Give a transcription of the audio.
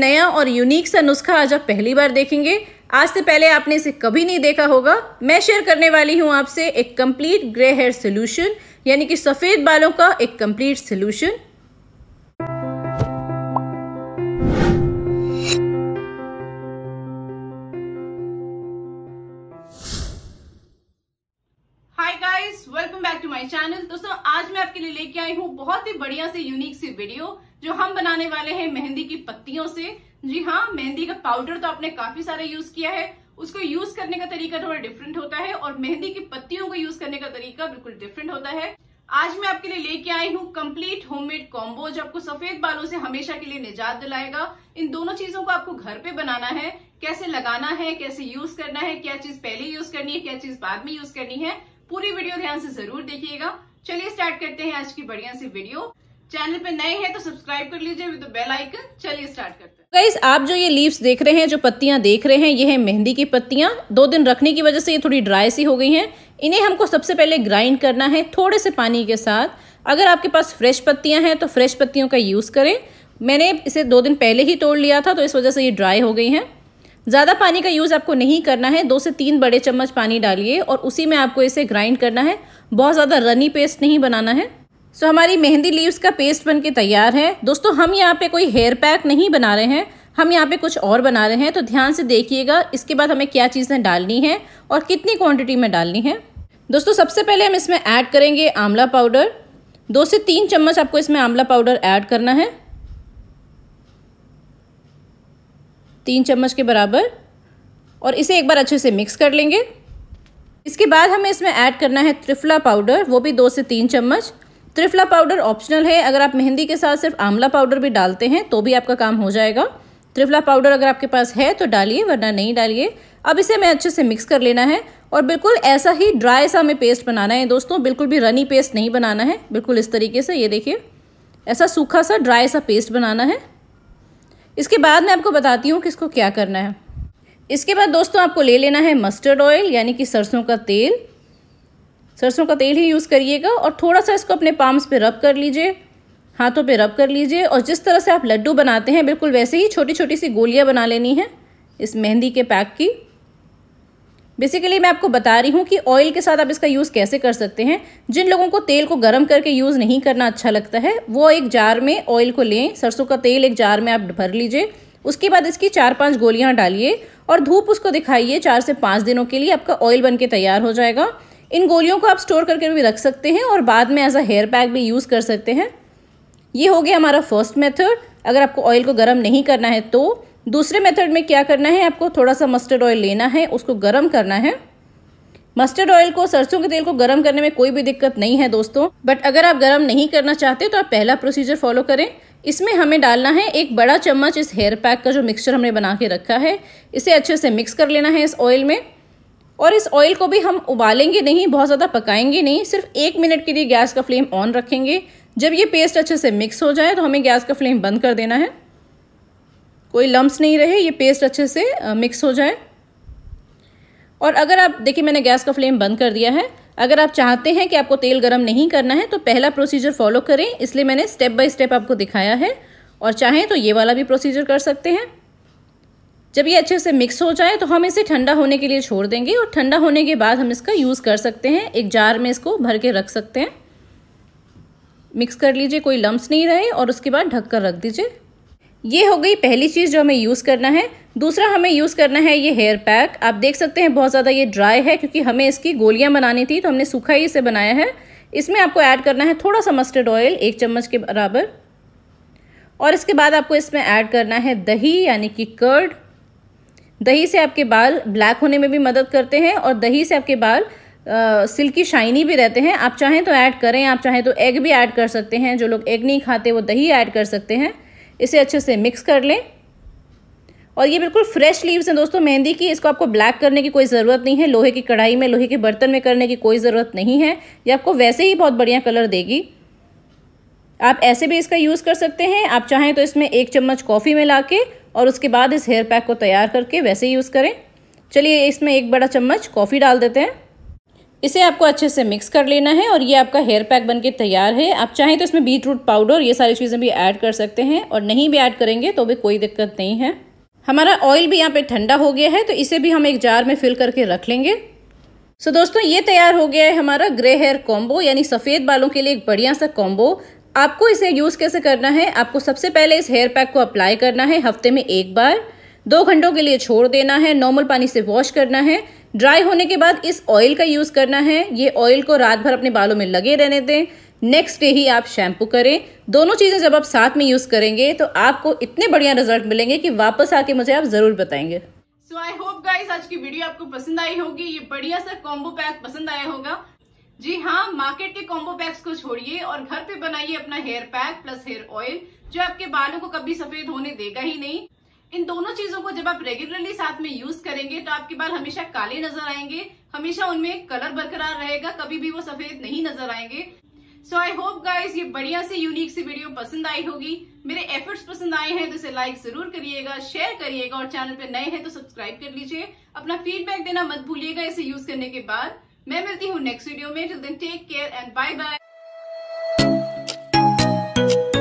नया और यूनिक सा नुस्खा आज आप पहली बार देखेंगे आज से पहले आपने इसे कभी नहीं देखा होगा मैं शेयर करने वाली हूँ आपसे एक कंप्लीट ग्रे हेयर सोल्यूशन यानी कि सफ़ेद बालों का एक complete solution welcome back to channel दोस्तों आज मैं आपके लिए लेके आई हूँ बहुत ही बढ़िया से यूनिक सी वीडियो जो हम बनाने वाले हैं मेहंदी की पत्तियों से जी हाँ मेहंदी का पाउडर तो आपने काफी सारा यूज किया है उसको यूज करने का तरीका थोड़ा डिफरेंट होता है और मेहंदी की पत्तियों को यूज करने का तरीका बिल्कुल डिफरेंट होता है आज मैं आपके लिए लेके आई हूँ कंप्लीट होममेड कॉम्बो जो आपको सफेद बालों से हमेशा के लिए निजात दिलाएगा इन दोनों चीजों को आपको घर पे बनाना है कैसे लगाना है कैसे यूज करना है क्या चीज पहले यूज करनी है क्या चीज बाद में यूज करनी है पूरी वीडियो ध्यान से जरूर देखिएगा चलिए स्टार्ट करते हैं आज की बढ़िया सी वीडियो चैनल पे नए हैं तो सब्सक्राइब कर लीजिए विद बेल आइकन चलिए स्टार्ट करते हैं गाइस आप जो ये लीव्स देख रहे हैं जो पत्तियां देख रहे हैं ये है मेहंदी की पत्तियां दो दिन रखने की वजह से ये थोड़ी ड्राई सी हो गई हैं इन्हें हमको सबसे पहले ग्राइंड करना है थोड़े से पानी के साथ अगर आपके पास फ्रेश पत्तियां हैं तो फ्रेश पत्तियों का यूज़ करें मैंने इसे दो दिन पहले ही तोड़ लिया था तो इस वजह से ये ड्राई हो गई हैं ज़्यादा पानी का यूज़ आपको नहीं करना है दो से तीन बड़े चम्मच पानी डालिए और उसी में आपको इसे ग्राइंड करना है बहुत ज़्यादा रनी पेस्ट नहीं बनाना है सो so, हमारी मेहंदी लीव्स का पेस्ट बन के तैयार है दोस्तों हम यहाँ पे कोई हेयर पैक नहीं बना रहे हैं हम यहाँ पे कुछ और बना रहे हैं तो ध्यान से देखिएगा इसके बाद हमें क्या चीज़ें डालनी है और कितनी क्वांटिटी में डालनी है दोस्तों सबसे पहले हम इसमें ऐड करेंगे आंवला पाउडर दो से तीन चम्मच आपको इसमें आंवला पाउडर ऐड करना है तीन चम्मच के बराबर और इसे एक बार अच्छे से मिक्स कर लेंगे इसके बाद हमें इसमें ऐड करना है त्रिफला पाउडर वो भी दो से तीन चम्मच त्रिफला पाउडर ऑप्शनल है अगर आप मेहंदी के साथ सिर्फ आंवला पाउडर भी डालते हैं तो भी आपका काम हो जाएगा त्रिफला पाउडर अगर आपके पास है तो डालिए वरना नहीं डालिए अब इसे मैं अच्छे से मिक्स कर लेना है और बिल्कुल ऐसा ही ड्राई सा हमें पेस्ट बनाना है दोस्तों बिल्कुल भी रनी पेस्ट नहीं बनाना है बिल्कुल इस तरीके से ये देखिए ऐसा सूखा सा ड्राई सा पेस्ट बनाना है इसके बाद मैं आपको बताती हूँ कि इसको क्या करना है इसके बाद दोस्तों आपको ले लेना है मस्टर्ड ऑयल यानी कि सरसों का तेल सरसों का तेल ही यूज़ करिएगा और थोड़ा सा इसको अपने पाम्स पे रब कर लीजिए हाथों पे रब कर लीजिए और जिस तरह से आप लड्डू बनाते हैं बिल्कुल वैसे ही छोटी छोटी सी गोलियाँ बना लेनी है इस मेहंदी के पैक की बेसिकली मैं आपको बता रही हूँ कि ऑयल के साथ आप इसका यूज़ कैसे कर सकते हैं जिन लोगों को तेल को गर्म करके यूज़ नहीं करना अच्छा लगता है वो एक जार में ऑयल को लें सरसों का तेल एक जार में आप भर लीजिए उसके बाद इसकी चार पांच गोलियाँ डालिए और धूप उसको दिखाइए चार से पाँच दिनों के लिए आपका ऑयल बन के तैयार हो जाएगा इन गोलियों को आप स्टोर करके भी रख सकते हैं और बाद में एज अ हेयर पैक भी यूज़ कर सकते हैं ये हो गया हमारा फर्स्ट मेथड अगर आपको ऑयल को गर्म नहीं करना है तो दूसरे मेथड में क्या करना है आपको थोड़ा सा मस्टर्ड ऑयल लेना है उसको गर्म करना है मस्टर्ड ऑयल को सरसों के तेल को गर्म करने में कोई भी दिक्कत नहीं है दोस्तों बट अगर आप गर्म नहीं करना चाहते तो आप पहला प्रोसीजर फॉलो करें इसमें हमें डालना है एक बड़ा चम्मच इस हेयर पैक का जो मिक्सचर हमने बना के रखा है इसे अच्छे से मिक्स कर लेना है इस ऑयल में और इस ऑयल को भी हम उबालेंगे नहीं बहुत ज़्यादा पकाएंगे नहीं सिर्फ एक मिनट के लिए गैस का फ्लेम ऑन रखेंगे जब ये पेस्ट अच्छे से मिक्स हो जाए तो हमें गैस का फ्लेम बंद कर देना है कोई लम्ब नहीं रहे ये पेस्ट अच्छे से मिक्स हो जाए और अगर आप देखिए मैंने गैस का फ्लेम बंद कर दिया है अगर आप चाहते हैं कि आपको तेल गर्म नहीं करना है तो पहला प्रोसीजर फॉलो करें इसलिए मैंने स्टेप बाय स्टेप आपको दिखाया है और चाहें तो ये वाला भी प्रोसीजर कर सकते हैं जब ये अच्छे से मिक्स हो जाए तो हम इसे ठंडा होने के लिए छोड़ देंगे और ठंडा होने के बाद हम इसका यूज़ कर सकते हैं एक जार में इसको भर के रख सकते हैं मिक्स कर लीजिए कोई लम्ब नहीं रहे और उसके बाद ढक कर रख दीजिए ये हो गई पहली चीज़ जो हमें यूज़ करना है दूसरा हमें यूज़ करना है ये हेयर पैक आप देख सकते हैं बहुत ज़्यादा ये ड्राई है क्योंकि हमें इसकी गोलियाँ बनानी थी तो हमने सूखा ही इसे बनाया है इसमें आपको ऐड करना है थोड़ा सा मस्टर्ड ऑयल एक चम्मच के बराबर और इसके बाद आपको इसमें ऐड करना है दही यानी कि कर्ड दही से आपके बाल ब्लैक होने में भी मदद करते हैं और दही से आपके बाल सिल्की शाइनी भी रहते हैं आप चाहें तो ऐड करें आप चाहें तो एग भी ऐड कर सकते हैं जो लोग एग नहीं खाते वो दही ऐड कर सकते हैं इसे अच्छे से मिक्स कर लें और ये बिल्कुल फ्रेश लीव्स हैं दोस्तों मेहंदी की इसको आपको ब्लैक करने की कोई ज़रूरत नहीं है लोहे की कढ़ाई में लोहे के बर्तन में करने की कोई ज़रूरत नहीं है ये आपको वैसे ही बहुत बढ़िया कलर देगी आप ऐसे भी इसका यूज़ कर सकते हैं आप चाहें तो इसमें एक चम्मच कॉफ़ी में ला और उसके बाद इस हेयर पैक को तैयार करके वैसे ही यूज़ करें चलिए इसमें एक बड़ा चम्मच कॉफ़ी डाल देते हैं इसे आपको अच्छे से मिक्स कर लेना है और ये आपका हेयर पैक बनके तैयार है आप चाहें तो इसमें बीट रूट पाउडर ये सारी चीज़ें भी ऐड कर सकते हैं और नहीं भी ऐड करेंगे तो भी कोई दिक्कत नहीं है हमारा ऑयल भी यहाँ पे ठंडा हो गया है तो इसे भी हम एक जार में फिल करके रख लेंगे सो दोस्तों ये तैयार हो गया है हमारा ग्रे हेयर कॉम्बो यानी सफ़ेद बालों के लिए एक बढ़िया सा कॉम्बो आपको इसे यूज़ कैसे करना है आपको सबसे पहले इस हेयर पैक को अप्लाई करना है हफ्ते में एक बार दो घंटों के लिए छोड़ देना है नॉर्मल पानी से वॉश करना है ड्राई होने के बाद इस ऑयल का यूज़ करना है ये ऑयल को रात भर अपने बालों में लगे रहने दें नेक्स्ट डे ही आप शैम्पू करें दोनों चीज़ें जब आप साथ में यूज़ करेंगे तो आपको इतने बढ़िया रिजल्ट मिलेंगे कि वापस आके मुझे आप ज़रूर बताएंगे सो आई होप गाइस आज की वीडियो आपको पसंद आई होगी ये बढ़िया सा कॉम्बो पैक पसंद आया होगा जी हाँ मार्केट के कॉम्बो पैक्स को छोड़िए और घर पे बनाइए अपना hair pack plus hair oil जो आपके बालों को कभी सफेद होने देगा ही नहीं इन दोनों चीजों को जब आप रेगुलरली साथ में यूज करेंगे तो आपके बाल हमेशा काले नजर आएंगे हमेशा उनमें कलर बरकरार रहेगा कभी भी वो सफेद नहीं नजर आएंगे सो आई होप गाइज ये बढ़िया से यूनिक सी वीडियो पसंद आई होगी मेरे एफर्ट्स पसंद आए हैं तो इसे लाइक जरूर करिएगा शेयर करिएगा और चैनल पे नए हैं तो सब्सक्राइब कर लीजिए अपना फीडबैक देना मत भूलिएगा इसे यूज करने के बाद मैं मिलती हूँ नेक्स्ट वीडियो में till then take care and bye bye